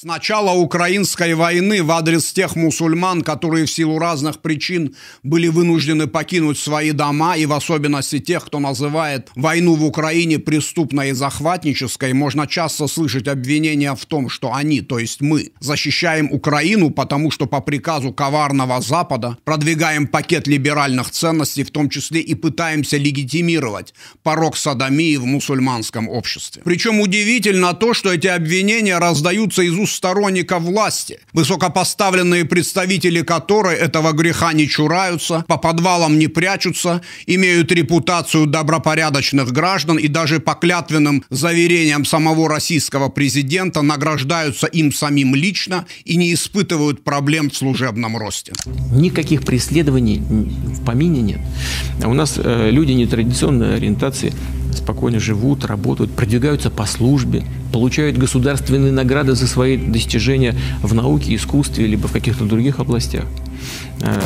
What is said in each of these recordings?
С начала украинской войны в адрес тех мусульман, которые в силу разных причин были вынуждены покинуть свои дома, и в особенности тех, кто называет войну в Украине преступной и захватнической, можно часто слышать обвинения в том, что они, то есть мы, защищаем Украину, потому что по приказу коварного Запада продвигаем пакет либеральных ценностей, в том числе и пытаемся легитимировать порог садомии в мусульманском обществе. Причем удивительно то, что эти обвинения раздаются из уст сторонника власти, высокопоставленные представители которой этого греха не чураются, по подвалам не прячутся, имеют репутацию добропорядочных граждан и даже по клятвенным заверениям самого российского президента награждаются им самим лично и не испытывают проблем в служебном росте. Никаких преследований в помине нет. А у нас э, люди нетрадиционной ориентации спокойно живут, работают, продвигаются по службе, получают государственные награды за свои достижения в науке, искусстве, либо в каких-то других областях. Э,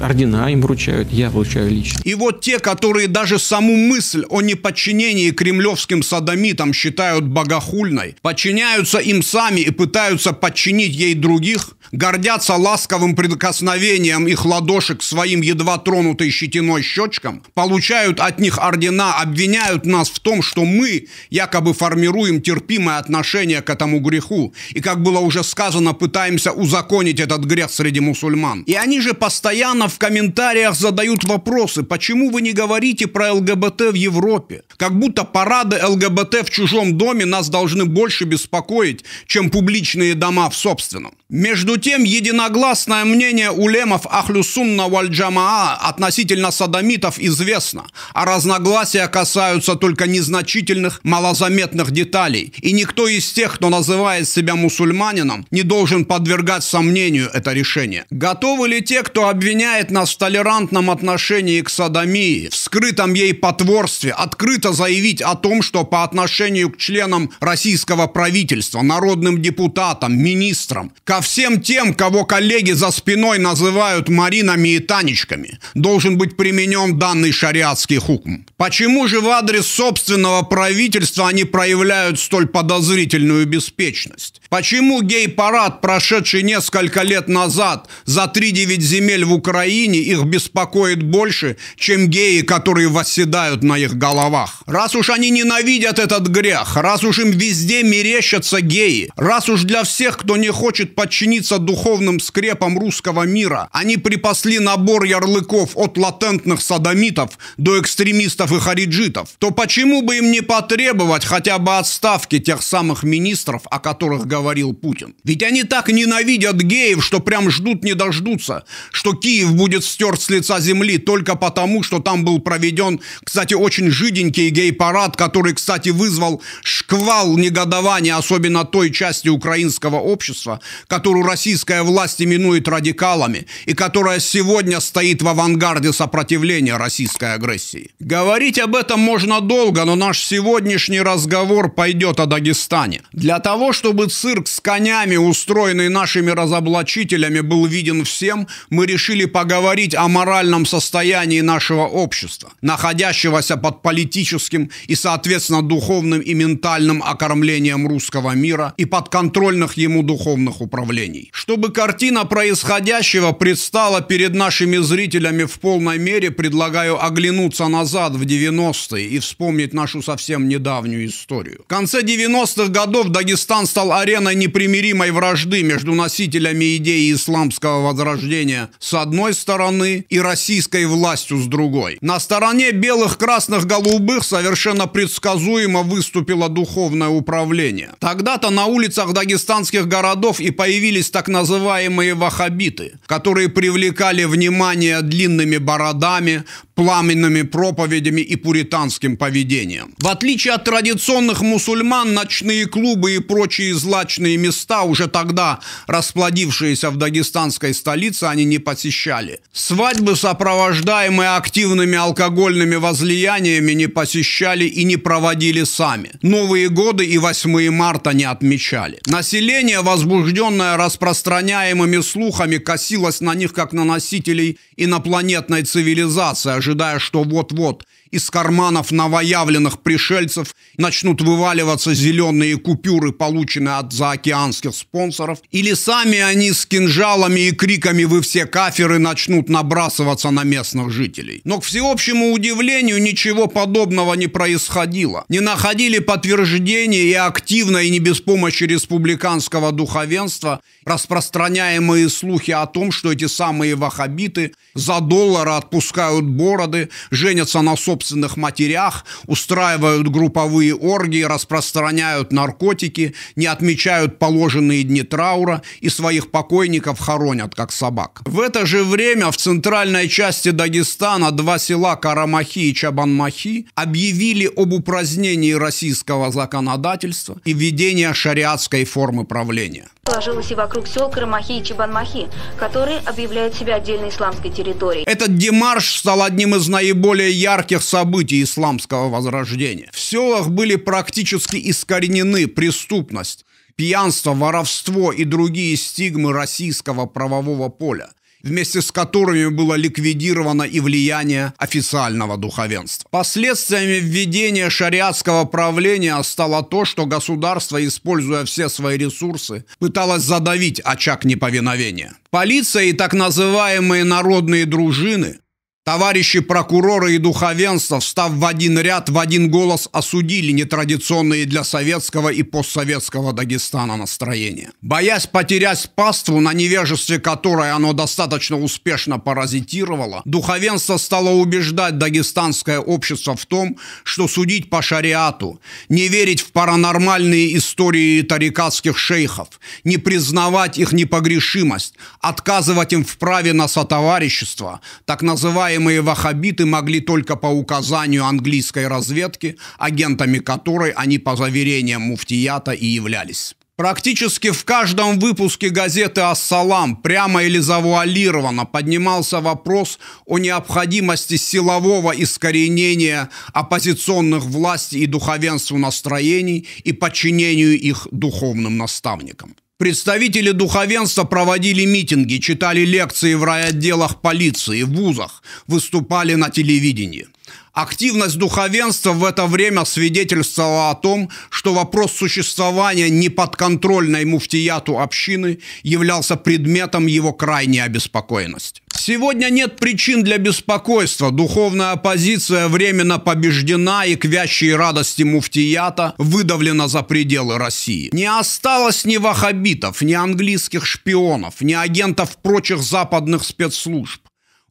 ордена им вручают, я получаю лично. И вот те, которые даже саму мысль о неподчинении кремлевским садомитам считают богохульной, подчиняются им сами и пытаются подчинить ей других, гордятся ласковым прикосновением их ладошек своим едва тронутой щетиной щечкам, получают от них ордена, обвиняют нас в том, что мы якобы формируем терпимое отношение к этому греху и, как было уже сказано, пытаемся узаконить этот грех среди мусульман. И они же постоянно в комментариях задают вопросы, почему вы не говорите про ЛГБТ в Европе? Как будто парады ЛГБТ в чужом доме нас должны больше беспокоить, чем публичные дома в собственном. Между тем, единогласное мнение улемов Ахлюсунна Вальджамаа относительно садомитов известно, а разногласия касаются только незначительных, малозаметных деталей, и никто из тех, кто называет себя мусульманином, не должен подвергать сомнению это решение. Готовы ли те, кто обвиняет нас в толерантном отношении к садомии, в скрытом ей потворстве, открыто заявить о том, что по отношению к членам российского правительства, народным депутатам, министрам, Ко всем тем, кого коллеги за спиной называют Маринами и Танечками, должен быть применен данный шариатский хукм. Почему же в адрес собственного правительства они проявляют столь подозрительную беспечность? Почему гей-парад, прошедший несколько лет назад за 3-9 земель в Украине, их беспокоит больше, чем геи, которые восседают на их головах? Раз уж они ненавидят этот грех, раз уж им везде мерещатся геи, раз уж для всех, кто не хочет подчиниться духовным скрепам русского мира, они припасли набор ярлыков от латентных садомитов до экстремистов и хариджитов, то почему бы им не потребовать хотя бы отставки тех самых министров, о которых говорят? говорил Путин. Ведь они так ненавидят геев, что прям ждут не дождутся, что Киев будет стерт с лица земли только потому, что там был проведен, кстати, очень жиденький гей-парад, который, кстати, вызвал шквал негодования, особенно той части украинского общества, которую российская власть именует радикалами, и которая сегодня стоит в авангарде сопротивления российской агрессии. Говорить об этом можно долго, но наш сегодняшний разговор пойдет о Дагестане. Для того, чтобы цель цирк с конями, устроенный нашими разоблачителями, был виден всем, мы решили поговорить о моральном состоянии нашего общества, находящегося под политическим и, соответственно, духовным и ментальным окормлением русского мира и подконтрольных ему духовных управлений. Чтобы картина происходящего предстала перед нашими зрителями в полной мере, предлагаю оглянуться назад в 90-е и вспомнить нашу совсем недавнюю историю. В конце 90-х годов Дагестан стал ареной арена непримиримой вражды между носителями идеи исламского возрождения с одной стороны и российской властью с другой. На стороне белых, красных, голубых совершенно предсказуемо выступило духовное управление. Тогда-то на улицах дагестанских городов и появились так называемые вахабиты, которые привлекали внимание длинными бородами, пламенными проповедями и пуританским поведением. В отличие от традиционных мусульман, ночные клубы и прочие зла злачные места, уже тогда расплодившиеся в дагестанской столице, они не посещали. Свадьбы, сопровождаемые активными алкогольными возлияниями, не посещали и не проводили сами. Новые годы и 8 марта не отмечали. Население, возбужденное распространяемыми слухами, косилось на них, как на носителей инопланетной цивилизации, ожидая, что вот-вот из карманов новоявленных пришельцев начнут вываливаться зеленые купюры, полученные от заокеанских спонсоров, или сами они с кинжалами и криками «Вы все каферы!» начнут набрасываться на местных жителей. Но, к всеобщему удивлению, ничего подобного не происходило. Не находили подтверждения и активно, и не без помощи республиканского духовенства распространяемые слухи о том, что эти самые вахабиты за доллары отпускают бороды, женятся на собственных матерях, устраивают групповые оргии, распространяют наркотики, не отмечают отмечают положенные дни траура и своих покойников хоронят, как собак. В это же время в центральной части Дагестана два села Карамахи и Чабанмахи объявили об упразднении российского законодательства и введении шариатской формы правления. Сложилось и вокруг сел Карамахи и Чабанмахи, которые объявляют себя отдельной исламской территорией. Этот демарш стал одним из наиболее ярких событий исламского возрождения. В селах были практически искоренены преступность, пьянство, воровство и другие стигмы российского правового поля вместе с которыми было ликвидировано и влияние официального духовенства. Последствиями введения шариатского правления стало то, что государство, используя все свои ресурсы, пыталось задавить очаг неповиновения. Полиция и так называемые народные дружины Товарищи прокуроры и духовенство, встав в один ряд, в один голос осудили нетрадиционные для советского и постсоветского Дагестана настроения. Боясь потерять паству, на невежестве которой оно достаточно успешно паразитировало, духовенство стало убеждать дагестанское общество в том, что судить по шариату, не верить в паранормальные истории тарикатских шейхов, не признавать их непогрешимость, отказывать им в праве на сотоварищество, так называемые Называемые вахабиты могли только по указанию английской разведки, агентами которой они по заверениям муфтията и являлись. Практически в каждом выпуске газеты «Ассалам» прямо или завуалированно поднимался вопрос о необходимости силового искоренения оппозиционных власти и духовенству настроений и подчинению их духовным наставникам. Представители духовенства проводили митинги, читали лекции в райотделах полиции, в вузах, выступали на телевидении. Активность духовенства в это время свидетельствовала о том, что вопрос существования неподконтрольной муфтияту общины являлся предметом его крайней обеспокоенности. Сегодня нет причин для беспокойства. Духовная оппозиция временно побеждена и к вящей радости муфтията выдавлена за пределы России. Не осталось ни ваххабитов, ни английских шпионов, ни агентов прочих западных спецслужб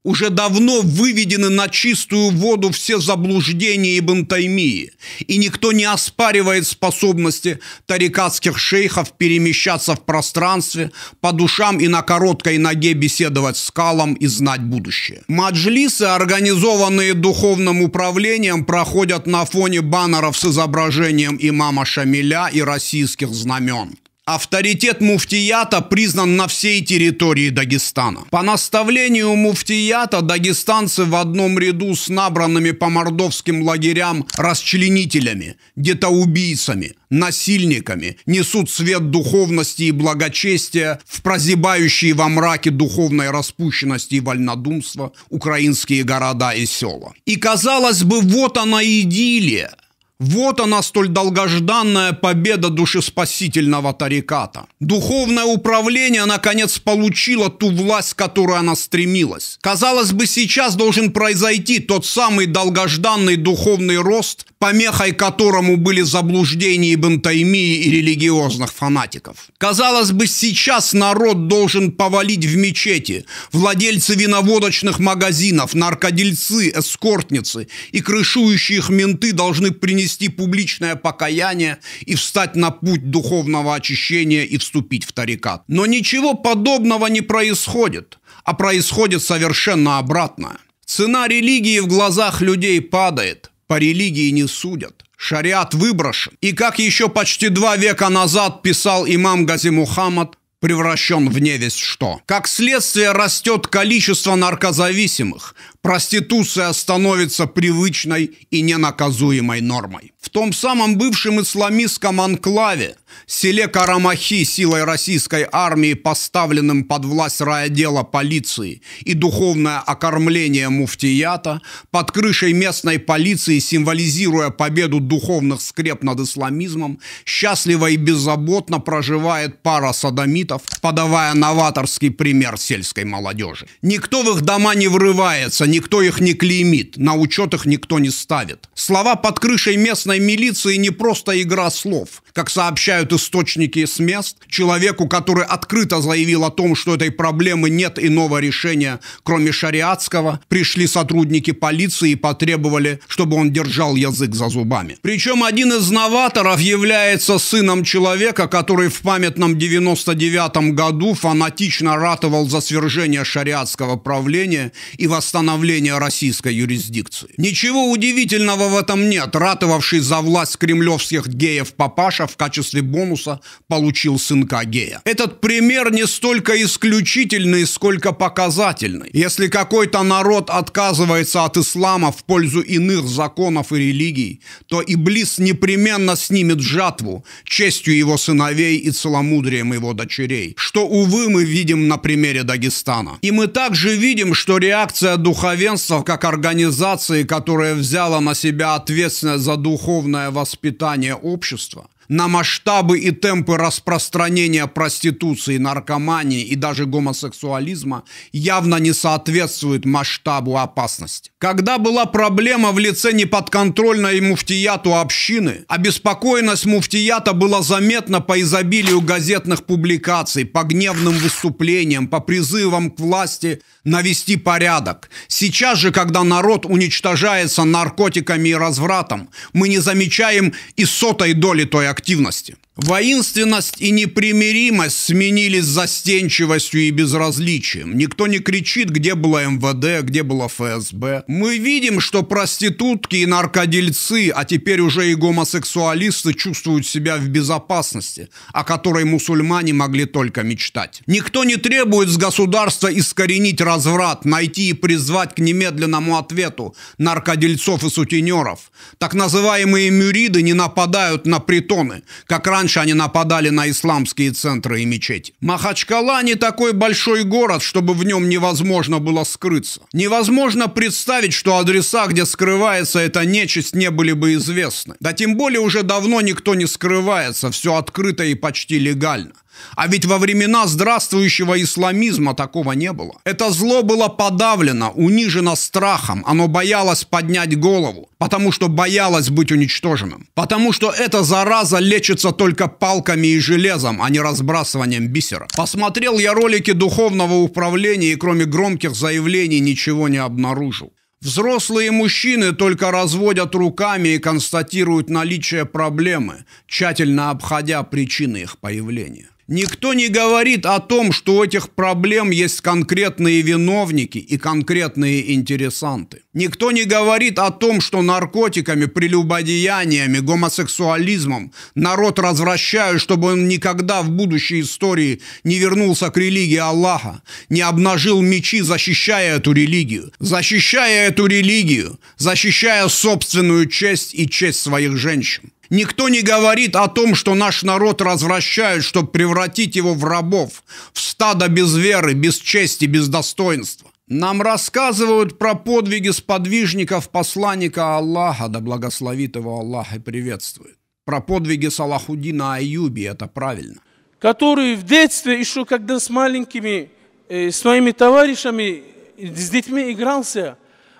уже давно выведены на чистую воду все заблуждения и бантаймии, и никто не оспаривает способности тарикатских шейхов перемещаться в пространстве, по душам и на короткой ноге беседовать с скалом и знать будущее. Маджлисы, организованные духовным управлением, проходят на фоне баннеров с изображением имама Шамиля и российских знамен. Авторитет муфтията признан на всей территории Дагестана. По наставлению муфтията дагестанцы в одном ряду с набранными по мордовским лагерям расчленителями, детоубийцами, насильниками несут свет духовности и благочестия в прозябающие во мраке духовной распущенности и вольнодумства украинские города и села. И казалось бы, вот она идиллия – вот она столь долгожданная победа душеспасительного тариката. Духовное управление наконец получило ту власть, к которой она стремилась. Казалось бы, сейчас должен произойти тот самый долгожданный духовный рост, помехой которому были заблуждения Ибн Таймии и религиозных фанатиков. Казалось бы, сейчас народ должен повалить в мечети, владельцы виноводочных магазинов, наркодельцы, эскортницы и крышующих менты должны принести принести публичное покаяние и встать на путь духовного очищения и вступить в тарикат. Но ничего подобного не происходит, а происходит совершенно обратное. Цена религии в глазах людей падает, по религии не судят. Шариат выброшен. И как еще почти два века назад писал имам Гази Мухаммад, превращен в невесть что. Как следствие растет количество наркозависимых, проституция становится привычной и ненаказуемой нормой. В том самом бывшем исламистском анклаве, селе Карамахи силой российской армии, поставленным под власть райотдела полиции и духовное окормление муфтията, под крышей местной полиции, символизируя победу духовных скреп над исламизмом, счастливо и беззаботно проживает пара садомитов, подавая новаторский пример сельской молодежи. Никто в их дома не врывается, не никто их не клеймит, на учет их никто не ставит. Слова под крышей местной милиции не просто игра слов как сообщают источники с мест, человеку, который открыто заявил о том, что этой проблемы нет иного решения, кроме шариатского, пришли сотрудники полиции и потребовали, чтобы он держал язык за зубами. Причем один из новаторов является сыном человека, который в памятном 99 году фанатично ратовал за свержение шариатского правления и восстановление российской юрисдикции. Ничего удивительного в этом нет. Ратовавший за власть кремлевских геев папаша в качестве бонуса получил сынка гея. Этот пример не столько исключительный, сколько показательный. Если какой-то народ отказывается от ислама в пользу иных законов и религий, то Иблис непременно снимет жатву честью его сыновей и целомудрием его дочерей, что, увы, мы видим на примере Дагестана. И мы также видим, что реакция духовенства как организации, которая взяла на себя ответственность за духовное воспитание общества, на масштабы и темпы распространения проституции, наркомании и даже гомосексуализма явно не соответствует масштабу опасности. Когда была проблема в лице неподконтрольной муфтияту общины, обеспокоенность муфтията была заметна по изобилию газетных публикаций, по гневным выступлениям, по призывам к власти навести порядок. Сейчас же, когда народ уничтожается наркотиками и развратом, мы не замечаем и сотой доли той активности. Воинственность и непримиримость сменились застенчивостью и безразличием. Никто не кричит, где была МВД, где была ФСБ. Мы видим, что проститутки и наркодельцы, а теперь уже и гомосексуалисты чувствуют себя в безопасности, о которой мусульмане могли только мечтать. Никто не требует с государства искоренить разврат, найти и призвать к немедленному ответу наркодельцов и сутенеров. Так называемые мюриды не нападают на притоны, как раньше Раньше они нападали на исламские центры и мечети. Махачкала не такой большой город, чтобы в нем невозможно было скрыться. Невозможно представить, что адреса, где скрывается эта нечисть, не были бы известны. Да тем более уже давно никто не скрывается, все открыто и почти легально. А ведь во времена здравствующего исламизма такого не было. Это зло было подавлено, унижено страхом. Оно боялось поднять голову, потому что боялось быть уничтоженным. Потому что эта зараза лечится только палками и железом, а не разбрасыванием бисера. Посмотрел я ролики духовного управления и кроме громких заявлений ничего не обнаружил. Взрослые мужчины только разводят руками и констатируют наличие проблемы, тщательно обходя причины их появления. Никто не говорит о том, что у этих проблем есть конкретные виновники и конкретные интересанты. Никто не говорит о том, что наркотиками, прелюбодеяниями, гомосексуализмом народ развращают, чтобы он никогда в будущей истории не вернулся к религии Аллаха, не обнажил мечи, защищая эту религию. Защищая эту религию, защищая собственную честь и честь своих женщин. Никто не говорит о том, что наш народ развращают, чтобы превратить его в рабов, в стадо без веры, без чести, без достоинства. Нам рассказывают про подвиги сподвижников посланника Аллаха, да благословит его Аллах и приветствует. Про подвиги Салахудина Аюби, это правильно. Который в детстве, еще когда с маленькими, э, с своими товарищами, с детьми игрался,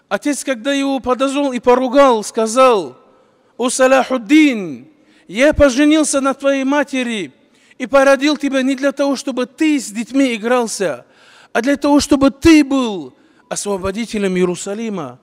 отец, когда его подозвал и поругал, сказал – у Салахуддин, я поженился на твоей матери и породил тебя не для того, чтобы ты с детьми игрался, а для того, чтобы ты был освободителем Иерусалима.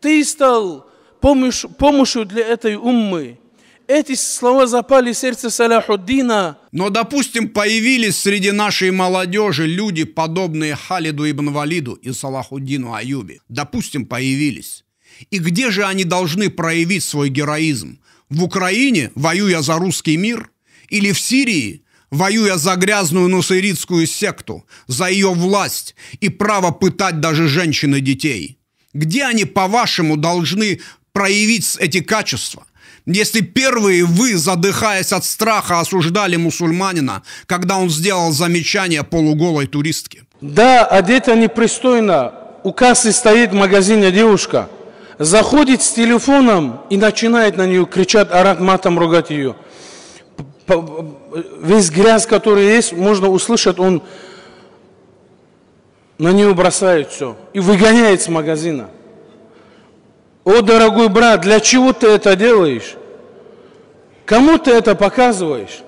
Ты стал помощь, помощью для этой уммы. Эти слова запали в сердце Саляхуддина. Но, допустим, появились среди нашей молодежи люди, подобные Халиду ибн Валиду и Салахуддину Аюби. Допустим, появились. И где же они должны проявить свой героизм? В Украине, воюя за русский мир? Или в Сирии, воюя за грязную нусайритскую секту, за ее власть и право пытать даже женщин и детей? Где они, по-вашему, должны проявить эти качества? Если первые вы, задыхаясь от страха, осуждали мусульманина, когда он сделал замечание полуголой туристке. Да, одета непристойно. У кассы стоит в магазине девушка – заходит с телефоном и начинает на нее кричать, орать матом, ругать ее. Весь грязь, который есть, можно услышать, он на нее бросает все и выгоняет с магазина. О, дорогой брат, для чего ты это делаешь? Кому ты это показываешь?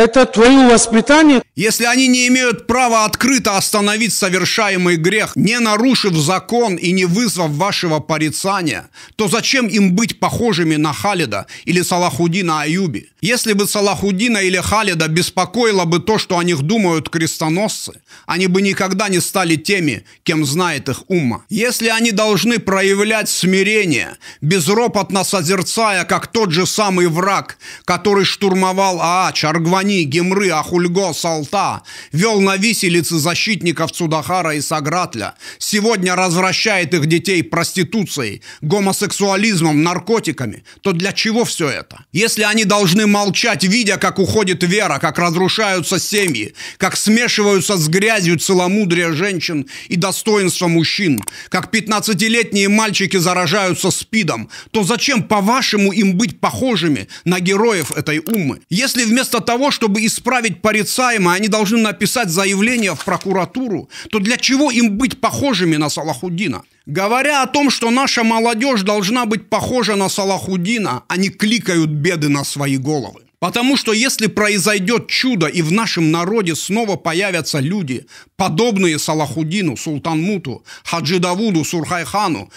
это твое воспитание. Если они не имеют права открыто остановить совершаемый грех, не нарушив закон и не вызвав вашего порицания, то зачем им быть похожими на Халида или Салахудина Аюби? Если бы Салахудина или Халида беспокоило бы то, что о них думают крестоносцы, они бы никогда не стали теми, кем знает их ума. Если они должны проявлять смирение, безропотно созерцая, как тот же самый враг, который штурмовал Аач, Аргвани Ани Гемры Ахульго Салта, вел на виселице защитников Цудахара и Сагратля, сегодня развращает их детей проституцией, гомосексуализмом, наркотиками, то для чего все это? Если они должны молчать, видя, как уходит вера, как разрушаются семьи, как смешиваются с грязью целомудрие женщин и достоинство мужчин, как 15-летние мальчики заражаются спидом, то зачем, по-вашему, им быть похожими на героев этой умы? Если вместо того, чтобы исправить порицаемое, они должны написать заявление в прокуратуру, то для чего им быть похожими на Салахудина, Говоря о том, что наша молодежь должна быть похожа на Салахудина, они кликают беды на свои головы. Потому что если произойдет чудо, и в нашем народе снова появятся люди, подобные Салахудину, Султанмуту, Хаджи Давуду, Сурхайхану,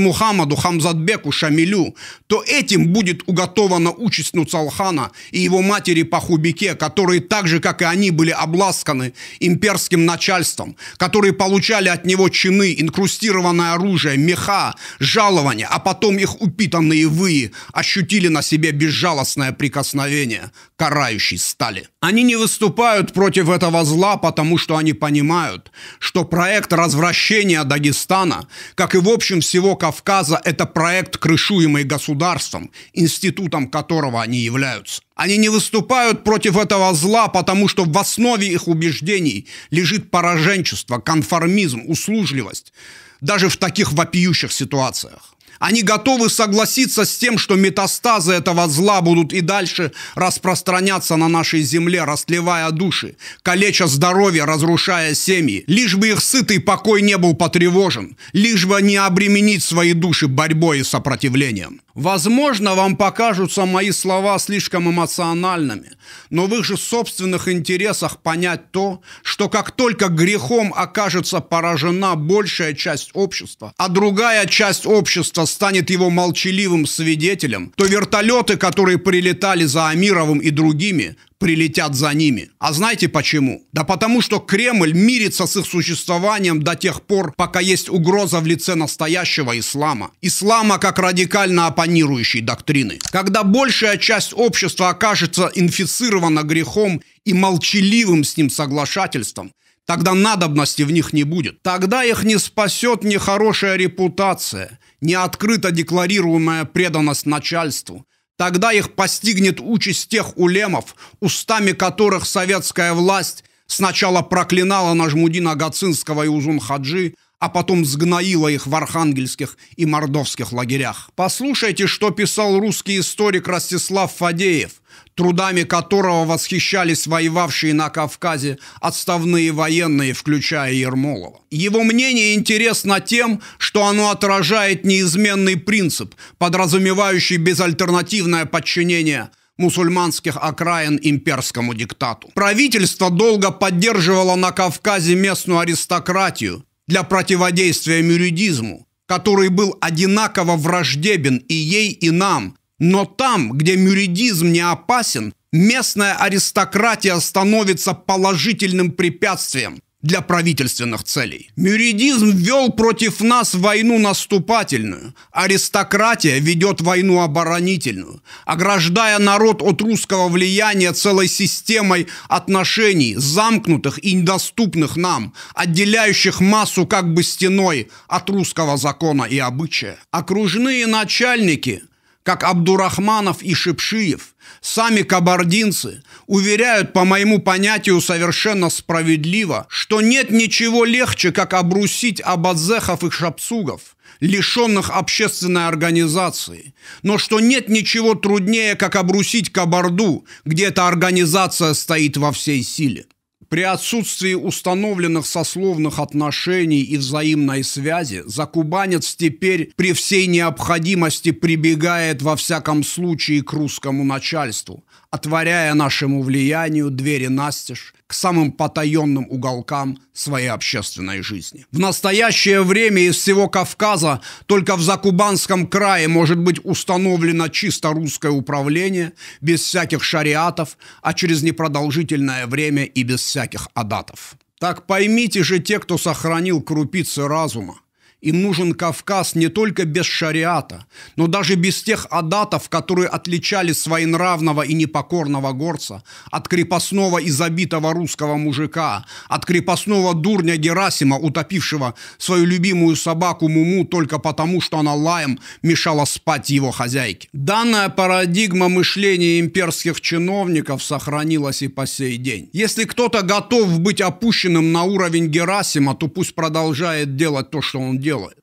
Мухаммаду, Хамзатбеку, Шамилю, то этим будет уготована участь Нуцалхана и его матери Пахубике, которые так же, как и они, были обласканы имперским начальством, которые получали от него чины, инкрустированное оружие, меха, жалования, а потом их упитанные выи ощутили на себе безжалостное прикосновение преступления, карающей стали. Они не выступают против этого зла, потому что они понимают, что проект развращения Дагестана, как и в общем всего Кавказа, это проект, крышуемый государством, институтом которого они являются. Они не выступают против этого зла, потому что в основе их убеждений лежит пораженчество, конформизм, услужливость, даже в таких вопиющих ситуациях. Они готовы согласиться с тем, что метастазы этого зла будут и дальше распространяться на нашей земле, растлевая души, калеча здоровье, разрушая семьи. Лишь бы их сытый покой не был потревожен, лишь бы не обременить свои души борьбой и сопротивлением. Возможно, вам покажутся мои слова слишком эмоциональными, но в их же собственных интересах понять то, что как только грехом окажется поражена большая часть общества, а другая часть общества станет его молчаливым свидетелем, то вертолеты, которые прилетали за Амировым и другими, прилетят за ними. А знаете почему? Да потому что Кремль мирится с их существованием до тех пор, пока есть угроза в лице настоящего ислама. Ислама как радикально оппонирующей доктрины. Когда большая часть общества окажется инфицирована грехом и молчаливым с ним соглашательством, Тогда надобности в них не будет. Тогда их не спасет ни хорошая репутация, ни открыто декларируемая преданность начальству, Тогда их постигнет участь тех улемов, устами которых советская власть сначала проклинала Нажмудина Гацинского и Узун Хаджи, а потом сгноила их в архангельских и мордовских лагерях. Послушайте, что писал русский историк Ростислав Фадеев, трудами которого восхищались воевавшие на Кавказе отставные военные, включая Ермолова. Его мнение интересно тем, что оно отражает неизменный принцип, подразумевающий безальтернативное подчинение – мусульманских окраин имперскому диктату. Правительство долго поддерживало на Кавказе местную аристократию, для противодействия мюридизму, который был одинаково враждебен и ей, и нам. Но там, где мюридизм не опасен, местная аристократия становится положительным препятствием – для правительственных целей. Мюридизм вел против нас войну наступательную, аристократия ведет войну оборонительную, ограждая народ от русского влияния целой системой отношений, замкнутых и недоступных нам, отделяющих массу как бы стеной от русского закона и обычая. Окружные начальники – как Абдурахманов и Шипшиев, сами кабардинцы, уверяют, по моему понятию, совершенно справедливо, что нет ничего легче, как обрусить абадзехов и шапсугов, лишенных общественной организации, но что нет ничего труднее, как обрусить кабарду, где эта организация стоит во всей силе. При отсутствии установленных сословных отношений и взаимной связи закубанец теперь при всей необходимости прибегает во всяком случае к русскому начальству – отворяя нашему влиянию двери настежь к самым потаенным уголкам своей общественной жизни. В настоящее время из всего Кавказа только в Закубанском крае может быть установлено чисто русское управление, без всяких шариатов, а через непродолжительное время и без всяких адатов. Так поймите же те, кто сохранил крупицы разума, им нужен Кавказ не только без шариата, но даже без тех адатов, которые отличали своенравного и непокорного горца от крепостного и забитого русского мужика, от крепостного дурня Герасима, утопившего свою любимую собаку Муму только потому, что она лаем мешала спать его хозяйке. Данная парадигма мышления имперских чиновников сохранилась и по сей день. Если кто-то готов быть опущенным на уровень Герасима, то пусть продолжает делать то, что он делает делает.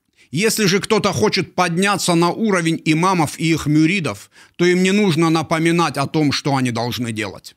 Если же кто-то хочет подняться на уровень имамов и их мюридов, то им не нужно напоминать о том, что они должны делать.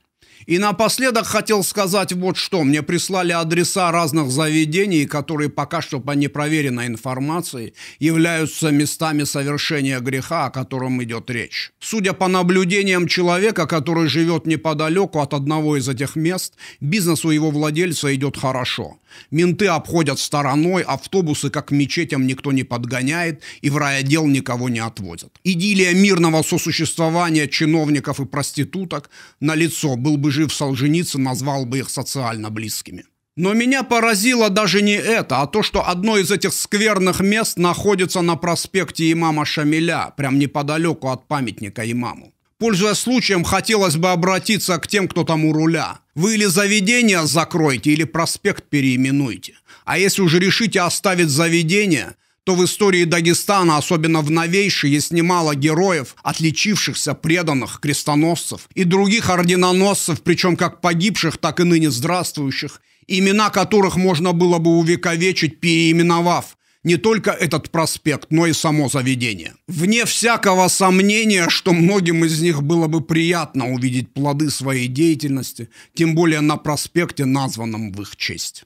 И напоследок хотел сказать вот что. Мне прислали адреса разных заведений, которые пока что по непроверенной информации являются местами совершения греха, о котором идет речь. Судя по наблюдениям человека, который живет неподалеку от одного из этих мест, бизнес у его владельца идет хорошо. Менты обходят стороной, автобусы как мечетям никто не подгоняет и в райотдел никого не отвозят. Идилия мирного сосуществования чиновников и проституток на лицо был бы жив Солженицын, назвал бы их социально близкими. Но меня поразило даже не это, а то, что одно из этих скверных мест находится на проспекте имама Шамиля, прям неподалеку от памятника имаму. Пользуясь случаем, хотелось бы обратиться к тем, кто там у руля. Вы или заведение закройте, или проспект переименуйте. А если уже решите оставить заведение, то в истории Дагестана, особенно в новейшей, есть немало героев, отличившихся преданных крестоносцев и других орденоносцев, причем как погибших, так и ныне здравствующих, имена которых можно было бы увековечить, переименовав не только этот проспект, но и само заведение. Вне всякого сомнения, что многим из них было бы приятно увидеть плоды своей деятельности, тем более на проспекте, названном в их честь.